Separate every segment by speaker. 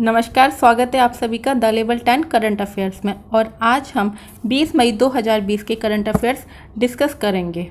Speaker 1: नमस्कार स्वागत है आप सभी का the level ten current affairs में और आज हम 20 मई 2020 के करंट अफेयर्स डिस्कस करेंगे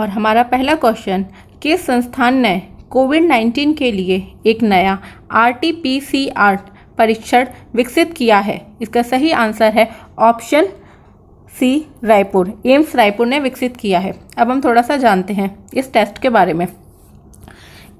Speaker 1: और हमारा पहला क्वेश्चन किस संस्थान ने कोविड 19 के लिए एक नया R T P C R परीक्षण विकसित किया है इसका सही आंसर है ऑप्शन सी रायपुर एम्स रायपुर ने विकसित किया है अब हम थोड़ा सा जानते हैं इस टेस्ट के बारे में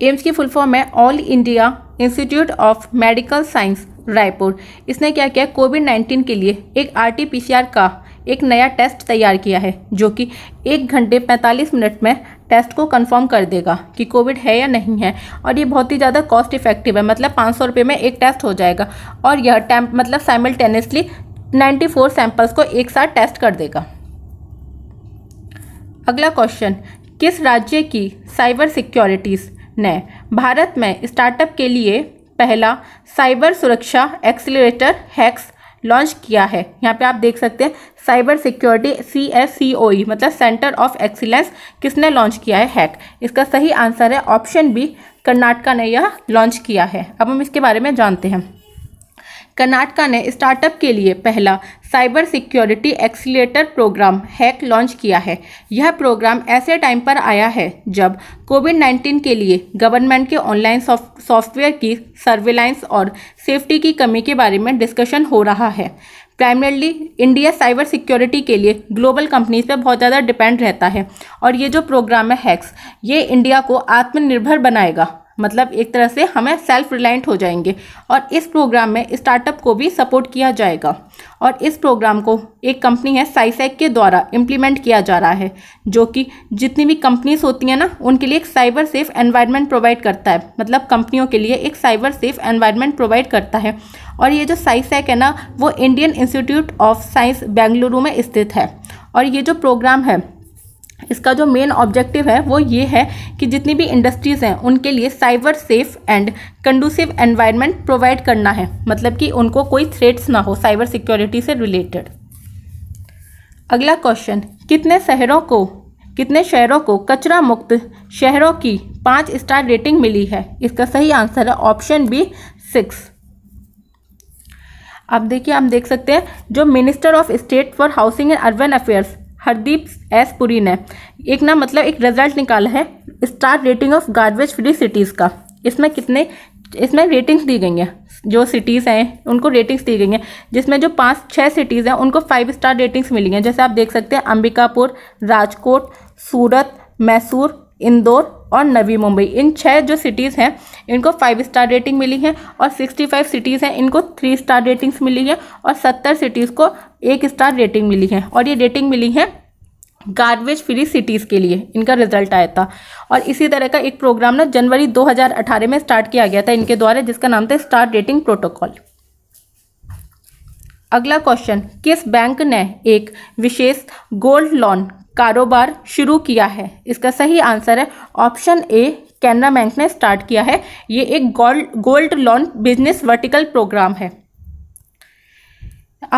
Speaker 1: एम्स की फुल फॉर्म है all India institute of medical science Raipur इसने क्या किया कोविड नाइन्टीन के लिए एक आरटीपीसीआर का एक नया टेस्ट तैयार किया है जो कि एक घंटे 45 मिनट में टेस्ट को कंफर्म कर देगा कि कोविड है या नहीं है और ये बहुत ही ज़्यादा कॉस्ट इफेक्टिव है मतलब पाँच सौ रुपये में एक टेस्ट हो जाएगा और यह टैम मतलब साइमल्टेनियसली 94 सैंपल्स को एक साथ टेस्ट कर देगा अगला क्वेश्चन किस राज्य की साइबर सिक्योरिटीज़ ने भारत में स्टार्टअप के लिए पहला साइबर सुरक्षा एक्सीटर हैक्स लॉन्च किया है यहाँ पे आप देख सकते हैं cyber security C S C O E मतलब सेंटर ऑफ एक्सीलेंस किसने लॉन्च किया है हैक इसका सही आंसर है ऑप्शन बी कर्नाटका ने यह लॉन्च किया है अब हम इसके बारे में जानते हैं कर्नाटका ने स्टार्टअप के लिए पहला साइबर सिक्योरिटी एक्सीटर प्रोग्राम हैक लॉन्च किया है यह प्रोग्राम ऐसे टाइम पर आया है जब कोविड 19 के लिए गवर्नमेंट के ऑनलाइन सॉफ्टवेयर की सर्विलांस और सेफ्टी की कमी के बारे में डिस्कशन हो रहा है प्राइमरली इंडिया साइबर सिक्योरिटी के लिए ग्लोबल कंपनीज पर बहुत ज़्यादा डिपेंड रहता है और ये जो प्रोग्राम है हैक्स ये इंडिया को आत्मनिर्भर बनाएगा मतलब एक तरह से हमें सेल्फ रिलायंट हो जाएंगे और इस प्रोग्राम में स्टार्टअप को भी सपोर्ट किया जाएगा और इस प्रोग्राम को एक कंपनी है साइसेक के द्वारा इम्प्लीमेंट किया जा रहा है जो कि जितनी भी कंपनीज होती हैं ना उनके लिए एक साइबर सेफ एनवायरनमेंट प्रोवाइड करता है मतलब कंपनियों के लिए एक साइबर सेफ एनवायरनमेंट प्रोवाइड करता है और ये जो साइसेक है ना वो Indian institute of science Bengaluru में स्थित है और ये जो प्रोग्राम है इसका जो मेन ऑब्जेक्टिव है वो ये है कि जितनी भी इंडस्ट्रीज़ हैं उनके लिए cyber safe and conducive environment provide करना है मतलब कि उनको कोई थ्रेट्स ना हो साइबर सिक्योरिटी से रिलेटेड अगला क्वेश्चन कितने शहरों को कितने शहरों को कचरा मुक्त शहरों की पाँच स्टार रेटिंग मिली है इसका सही आंसर है ऑप्शन बी सिक्स अब देखिए हम देख सकते हैं जो minister of state for housing and urban affairs Hardeep S Puri ने एक ना मतलब एक रिजल्ट निकाला है star rating of garbage free cities का इसमें कितने इसमें रेटिंग्स दी गई हैं जो सिटीज़ हैं उनको रेटिंग्स दी गई हैं जिसमें जो पांच छह सिटीज़ हैं उनको फाइव स्टार रेटिंग्स मिली हैं जैसे आप देख सकते हैं अंबिकापुर राजकोट सूरत मैसूर इंदौर और नवी मुंबई इन छह जो सिटीज़ हैं इनको फाइव स्टार रेटिंग मिली है और सिक्सटी फाइव सिटीज़ हैं इनको थ्री स्टार रेटिंग्स मिली है और सत्तर सिटीज़ को एक स्टार रेटिंग मिली है और ये रेटिंग मिली है गार्बेज फ्री सिटीज़ के लिए इनका रिजल्ट आया था और इसी तरह का एक प्रोग्राम ना जनवरी 2018 में स्टार्ट किया गया था इनके द्वारा जिसका नाम था स्टार रेटिंग प्रोटोकॉल अगला क्वेश्चन किस बैंक ने एक विशेष गोल्ड लोन कारोबार शुरू किया है इसका सही आंसर है ऑप्शन ए कैनरा बैंक ने स्टार्ट किया है ये एक gold gold loan business vertical programme है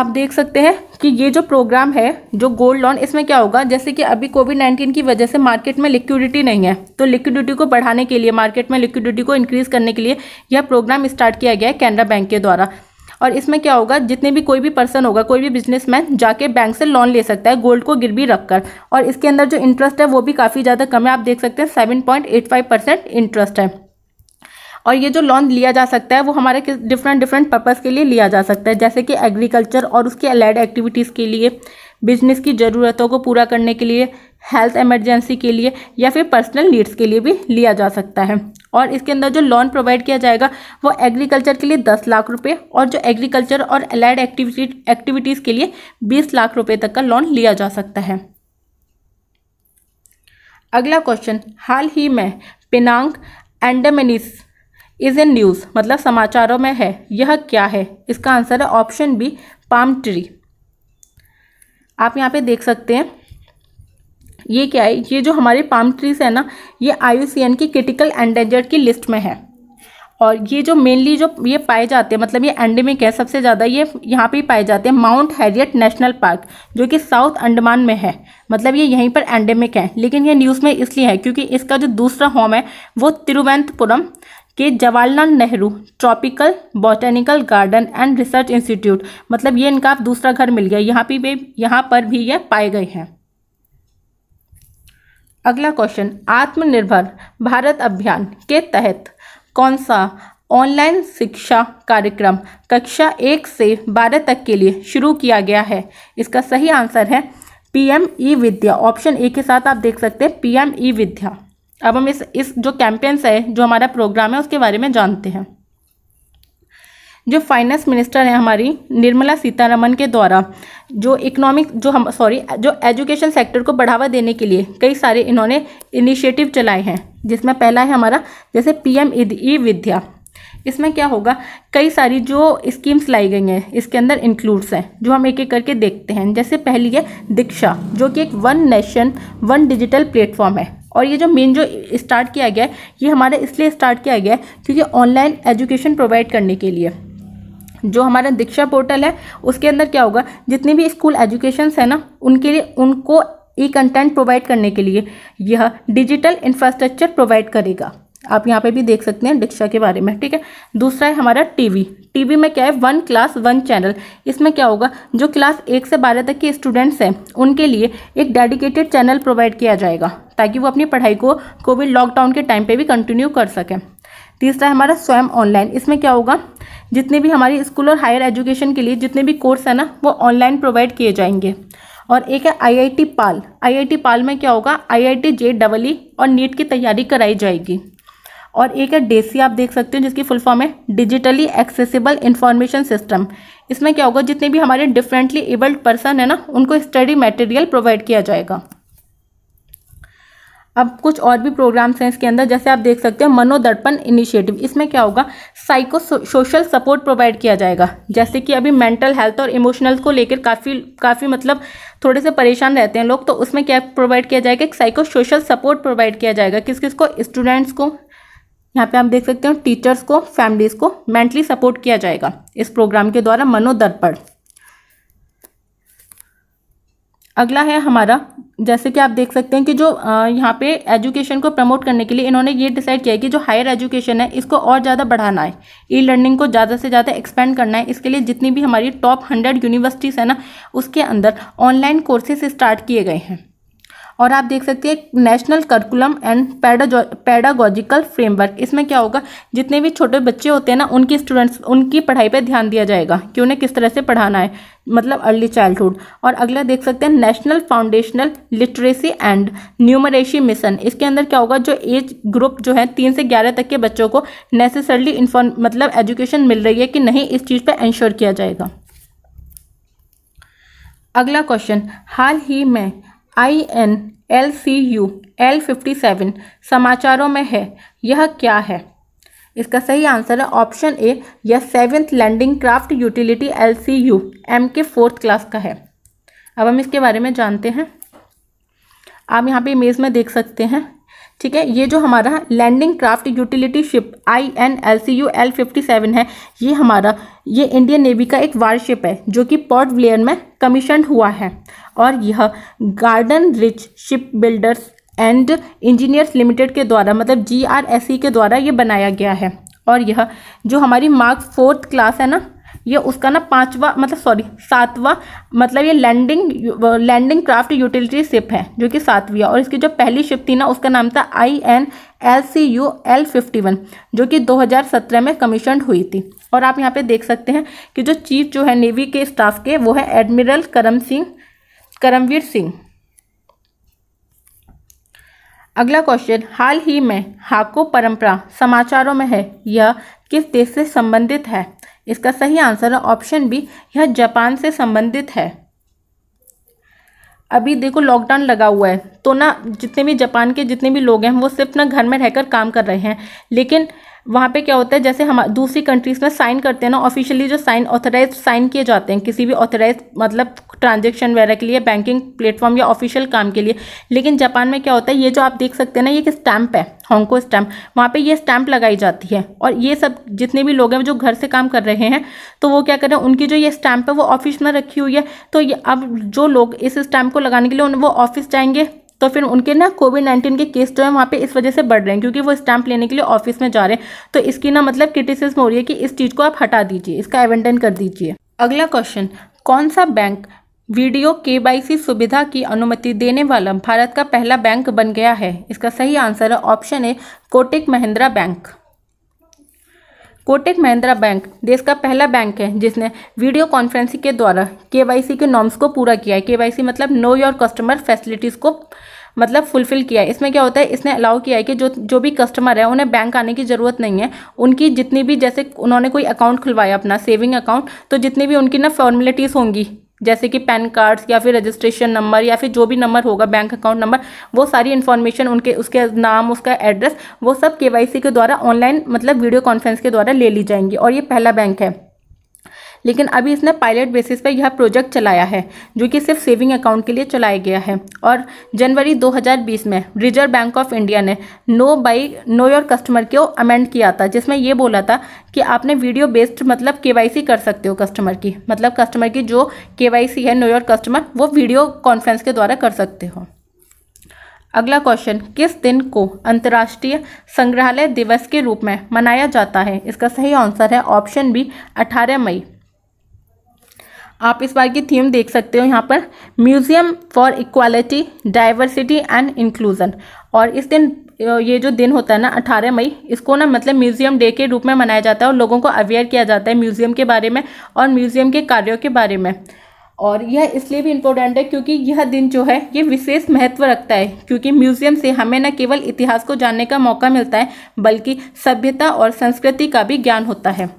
Speaker 1: आप देख सकते हैं कि ये जो प्रोग्राम है जो गोल्ड लोन इसमें क्या होगा जैसे कि अभी कोविड नाइन्टीन की वजह से मार्केट में लिक्विडिटी नहीं है तो लिक्विडिटी को बढ़ाने के लिए मार्केट में लिक्विडिटी को इंक्रीज करने के लिए यह प्रोग्राम स्टार्ट किया गया है कैनरा बैंक के द्वारा और इसमें क्या होगा जितने भी कोई भी पर्सन होगा कोई भी बिजनेसमैन जाके बैंक से लोन ले सकता है गोल्ड को गिरवी रखकर और इसके अंदर जो इंटरेस्ट है वो भी काफ़ी ज़्यादा कम है आप देख सकते हैं seven point eight five percent interest है और ये जो लोन लिया जा सकता है वो हमारे किस डिफरेंट डिफरेंट पर्पज़ के लिए लिया जा सकता है जैसे कि एग्रीकल्चर और उसके अलाइड एक्टिविटीज़ के लिए बिजनेस की ज़रूरतों को पूरा करने के लिए हेल्थ इमरजेंसी के लिए या फिर पर्सनल नीड्स के लिए भी लिया जा सकता है और इसके अंदर जो लोन प्रोवाइड किया जाएगा वो एग्रीकल्चर के लिए दस लाख रुपए और जो एग्रीकल्चर और अलाइड एक्टिविटी एक्टिविटीज़ के लिए बीस लाख रुपए तक का लोन लिया जा सकता है अगला क्वेश्चन हाल ही में पिनांग एंडमिनिस इज इन न्यूज़ मतलब समाचारों में है यह क्या है इसका आंसर है ऑप्शन बी पाम ट्री आप यहाँ पे देख सकते हैं ये क्या है ये जो हमारे पाम ट्रीज है ना ये आई की क्रिटिकल एंडेंजर्ड की लिस्ट में है और ये जो मेनली जो ये पाए जाते हैं मतलब ये एंडेमिक है सबसे ज़्यादा ये यहाँ पे ही पाए जाते हैं माउंट हैरियट नेशनल पार्क जो कि साउथ अंडमान में है मतलब ये यहीं पर एंडेमिक है लेकिन ये न्यूज़ में इसलिए है क्योंकि इसका जो दूसरा होम है वो तिरुवनंतपुरम के Jawaharlal Nehru tropical botanical garden and research institute मतलब ये इनका दूसरा घर मिल गया यहाँ पे भी यहाँ पर भी ये पाए गए हैं अगला क्वेश्चन आत्मनिर्भर भारत अभियान के तहत कौन सा ऑनलाइन शिक्षा कार्यक्रम कक्षा एक से बारह तक के लिए शुरू किया गया है इसका सही आंसर है PM E Vidya option A के साथ आप देख सकते हैं पीएम ई विद्या अब हम इस इस जो कैंपेन्स है जो हमारा प्रोग्राम है उसके बारे में जानते हैं जो फाइनेंस मिनिस्टर हैं हमारी निर्मला सीतारमन के द्वारा जो इकोनॉमिक जो हम सॉरी जो एजुकेशन सेक्टर को बढ़ावा देने के लिए कई सारे इन्होंने इनिशिएटिव चलाए हैं जिसमें पहला है हमारा जैसे पीएम ई विद्या इसमें क्या होगा कई सारी जो स्कीम्स लाई गई हैं इसके अंदर इंक्लूड्स हैं जो हम एक एक करके देखते हैं जैसे पहली है दीक्षा जो कि एक one nation one digital platform है और ये जो मेन जो स्टार्ट किया गया है ये हमारा इसलिए स्टार्ट किया गया है क्योंकि ऑनलाइन एजुकेशन प्रोवाइड करने के लिए जो हमारा दीक्षा पोर्टल है उसके अंदर क्या होगा जितनी भी स्कूल एजुकेशन है ना उनके लिए उनको ई कंटेंट प्रोवाइड करने के लिए यह डिजिटल इंफ्रास्ट्रक्चर प्रोवाइड करेगा आप यहाँ पे भी देख सकते हैं दीक्षा के बारे में ठीक है दूसरा है हमारा टीवी टीवी में क्या है वन क्लास वन चैनल इसमें क्या होगा जो क्लास एक से बारह तक के स्टूडेंट्स हैं उनके लिए एक डेडिकेटेड चैनल प्रोवाइड किया जाएगा ताकि वो अपनी पढ़ाई को कोविड लॉकडाउन के टाइम पर भी कंटिन्यू कर सकें तीसरा है हमारा स्वयं ऑनलाइन इसमें क्या होगा जितने भी हमारी स्कूल और हायर एजुकेशन के लिए जितने भी कोर्स है ना वो ऑनलाइन प्रोवाइड किए जाएंगे और एक है आईआईटी पाल आईआईटी पाल में क्या होगा आईआईटी जे डबल ई और नीट की तैयारी कराई जाएगी और एक है डेसी e e, आप देख सकते हो जिसकी फुल फॉर्म है डिजिटली एक्सेसिबल इंफॉर्मेशन सिस्टम इसमें क्या होगा जितने भी हमारे डिफरेंटली एबल्ड पर्सन है ना उनको स्टडी मटेरियल प्रोवाइड किया जाएगा अब कुछ और भी प्रोग्राम्स हैं इसके अंदर जैसे आप देख सकते हैं मनोदर्पण इनिशिएटिव इसमें क्या होगा साइको सोशल सपोर्ट प्रोवाइड किया जाएगा जैसे कि अभी मेंटल हेल्थ और इमोशनल को लेकर काफ़ी काफ़ी मतलब थोड़े से परेशान रहते हैं लोग तो उसमें क्या प्रोवाइड किया जाएगा एक साइको सोशल सपोर्ट प्रोवाइड किया जाएगा किस किस को स्टूडेंट्स को यहाँ पे आप देख सकते हो टीचर्स को फैमिलीज़ को मेंटली सपोर्ट किया जाएगा इस प्रोग्राम के द्वारा मनोदर्पण अगला है हमारा जैसे कि आप देख सकते हैं कि जो यहाँ पे एजुकेशन को प्रमोट करने के लिए इन्होंने ये डिसाइड किया है कि जो हायर एजुकेशन है इसको और ज़्यादा बढ़ाना है ई लर्निंग को ज़्यादा से ज़्यादा एक्सपेंड करना है इसके लिए जितनी भी हमारी टॉप हंड्रेड यूनिवर्सिटीज़ है ना उसके अंदर ऑनलाइन कोर्सेस स्टार्ट किए गए हैं और आप देख सकते हैं national curriculum and pedagogical framework इसमें क्या होगा जितने भी छोटे बच्चे होते हैं ना उनकी स्टूडेंट्स उनकी पढ़ाई पर ध्यान दिया जाएगा कि उन्हें किस तरह से पढ़ाना है मतलब अर्ली चाइल्डहुड और अगला देख सकते हैं national foundational literacy and numeracy mission इसके अंदर क्या होगा जो एज ग्रुप जो है तीन से ग्यारह तक के बच्चों को नेसेसरली इन्फॉर्म मतलब एजुकेशन मिल रही है कि नहीं इस चीज़ पर इंश्योर किया जाएगा अगला क्वेश्चन हाल ही में I N L C U L fifty seven समाचारों में है यह क्या है इसका सही आंसर है ऑप्शन ए यह seventh landing craft utility L C U M K fourth class का है अब हम इसके बारे में जानते हैं आप यहाँ पे इमेज में देख सकते हैं ठीक है ये जो हमारा landing craft utility ship I N L C U L fifty seven है ये हमारा ये इंडियन नेवी का एक वारशिप है जो कि पोर्ट ब्लेयर में कमीशन हुआ है और यह गार्डन रिच शिप बिल्डर्स एंड इंजीनियर्स लिमिटेड के द्वारा मतलब जी आर एस सी के द्वारा ये बनाया गया है और यह जो हमारी मार्क फोर्थ क्लास है ना ये उसका ना पांचवा मतलब सॉरी सातवा मतलब ये landing landing craft utility ship है जो कि सातवीं और इसकी जो पहली शिप थी ना उसका नाम था I N L C U L fifty one जो कि 2017 में कमीशन हुई थी और आप यहाँ पे देख सकते हैं कि जो चीफ जो है नेवी के स्टाफ के वो है एडमिरल करम सिंह करमवीर सिंह अगला क्वेश्चन हाल ही में हाको परंपरा समाचारों में है यह किस देश से संबंधित है इसका सही आंसर है ऑप्शन बी यह जापान से संबंधित है अभी देखो लॉकडाउन लगा हुआ है तो ना जितने भी जापान के जितने भी लोग हैं वो सिर्फ ना घर में रहकर काम कर रहे हैं लेकिन वहाँ पे क्या होता है जैसे हम दूसरी कंट्रीज़ में साइन करते हैं ना ऑफिशियली जो साइन ऑथराइज साइन किए जाते हैं किसी भी ऑथराइज मतलब ट्रांजेक्शन वगैरह के लिए बैंकिंग प्लेटफॉर्म या ऑफिशियल काम के लिए लेकिन जापान में क्या होता है ये जो आप देख सकते हैं ना ये एक स्टैम्प है हॉन्गको स्टैम्प वहाँ पे ये स्टैम्प लगाई जाती है और ये सब जितने भी लोग हैं जो घर से काम कर रहे हैं तो वो क्या कर रहे हैं उनकी जो ये स्टैम्प है वो ऑफिस में रखी हुई है तो ये अब जो लोग इस स्टैम्प को लगाने के लिए वो ऑफिस जाएंगे तो फिर उनके ना कोविड नाइन्टीन के केस जो है वहाँ पे इस वजह से बढ़ रहे हैं क्योंकि वो स्टैंप लेने के लिए ऑफिस में जा रहे हैं तो इसकी ना मतलब क्रिटिसिज्म हो रही है कि इस चीज़ को आप हटा दीजिए इसका एवेंडन कर दीजिए अगला क्वेश्चन कौन सा बैंक वीडियो के सुविधा की अनुमति देने वाला भारत का पहला बैंक बन गया है इसका सही आंसर है option A Kotak Mahindra bank Kotak Mahindra bank देश का पहला बैंक है जिसने वीडियो कॉन्फ्रेंसिंग के द्वारा केवाईसी के नॉर्म्स को पूरा किया है केवाईसी मतलब नो योर कस्टमर फैसिलिटीज़ को मतलब फुलफिल किया है इसमें क्या होता है इसने अलाउ किया है कि जो जो भी कस्टमर है उन्हें बैंक आने की ज़रूरत नहीं है उनकी जितनी भी जैसे उन्होंने कोई अकाउंट खुलवाया अपना सेविंग अकाउंट तो जितनी भी उनकी ना फॉर्मेलिटीज़ होंगी जैसे कि पैन कार्ड्स या फिर रजिस्ट्रेशन नंबर या फिर जो भी नंबर होगा बैंक अकाउंट नंबर वो सारी इन्फॉर्मेशन उनके उसके नाम उसका एड्रेस वो सब के के द्वारा ऑनलाइन मतलब वीडियो कॉन्फ्रेंस के द्वारा ले ली जाएंगी और ये पहला बैंक है लेकिन अभी इसने पायलट बेसिस पर यह प्रोजेक्ट चलाया है जो कि सिर्फ सेविंग अकाउंट के लिए चलाया गया है और जनवरी 2020 में रिजर्व बैंक ऑफ इंडिया ने know by know your customer को अमेंड किया था जिसमें यह बोला था कि आपने वीडियो बेस्ड मतलब के कर सकते हो कस्टमर की मतलब कस्टमर की जो के है नो योर कस्टमर वो वीडियो कॉन्फ्रेंस के द्वारा कर सकते हो अगला क्वेश्चन किस दिन को अंतर्राष्ट्रीय संग्रहालय दिवस के रूप में मनाया जाता है इसका सही आंसर है ऑप्शन बी 18 मई आप इस बार की थीम देख सकते हो यहाँ पर museum for equality diversity and inclusion और इस दिन ये जो दिन होता है ना अठारह मई इसको ना मतलब म्यूजियम डे के रूप में मनाया जाता है और लोगों को अवेयर किया जाता है म्यूजियम के बारे में और म्यूजियम के कार्यों के बारे में और यह इसलिए भी इम्पोर्टेंट है क्योंकि यह दिन जो है ये विशेष महत्व रखता है क्योंकि म्यूजियम से हमें न केवल इतिहास को जानने का मौका मिलता है बल्कि सभ्यता और संस्कृति का भी ज्ञान होता है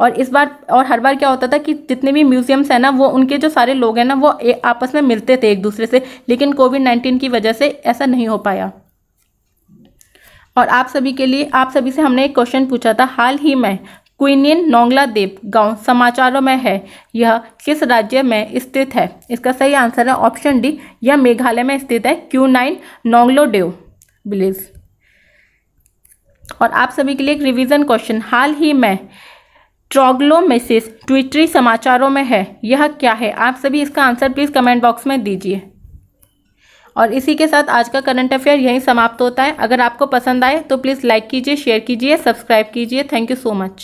Speaker 1: और इस बार और हर बार क्या होता था कि जितने भी म्यूजियम्स हैं ना वो उनके जो सारे लोग हैं ना वो आपस में मिलते थे एक दूसरे से लेकिन कोविड नाइन्टीन की वजह से ऐसा नहीं हो पाया और आप सभी के लिए आप सभी से हमने एक क्वेश्चन पूछा था हाल ही में क्विनियन देव गांव समाचारों में है यह किस राज्य में स्थित है इसका सही आंसर है ऑप्शन डी यह मेघालय में स्थित है क्यू नाइन नोंगलो डेव विलेज और आप सभी के लिए एक रिवीजन क्वेश्चन हाल ही में ट्रोग्लोमेसिस ट्विटरी समाचारों में है यह क्या है आप सभी इसका आंसर प्लीज़ कमेंट बॉक्स में दीजिए और इसी के साथ आज का करंट अफेयर यहीं समाप्त होता है अगर आपको पसंद आए तो प्लीज़ लाइक कीजिए शेयर कीजिए सब्सक्राइब कीजिए थैंक यू सो मच